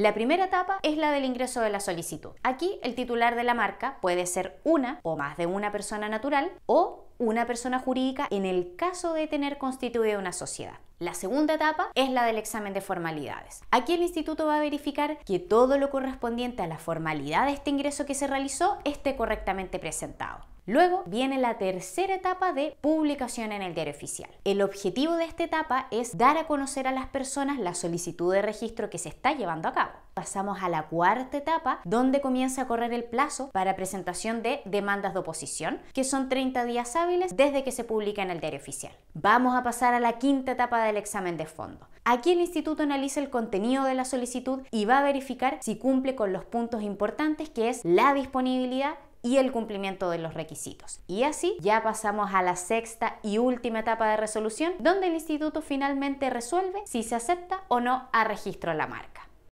La primera etapa es la del ingreso de la solicitud. Aquí el titular de la marca puede ser una o más de una persona natural o una persona jurídica en el caso de tener constituida una sociedad. La segunda etapa es la del examen de formalidades. Aquí el instituto va a verificar que todo lo correspondiente a la formalidad de este ingreso que se realizó esté correctamente presentado. Luego viene la tercera etapa de publicación en el diario oficial. El objetivo de esta etapa es dar a conocer a las personas la solicitud de registro que se está llevando a cabo. Pasamos a la cuarta etapa, donde comienza a correr el plazo para presentación de demandas de oposición, que son 30 días hábiles desde que se publica en el diario oficial. Vamos a pasar a la quinta etapa del examen de fondo. Aquí el instituto analiza el contenido de la solicitud y va a verificar si cumple con los puntos importantes que es la disponibilidad, y el cumplimiento de los requisitos. Y así ya pasamos a la sexta y última etapa de resolución, donde el instituto finalmente resuelve si se acepta o no a registro la marca.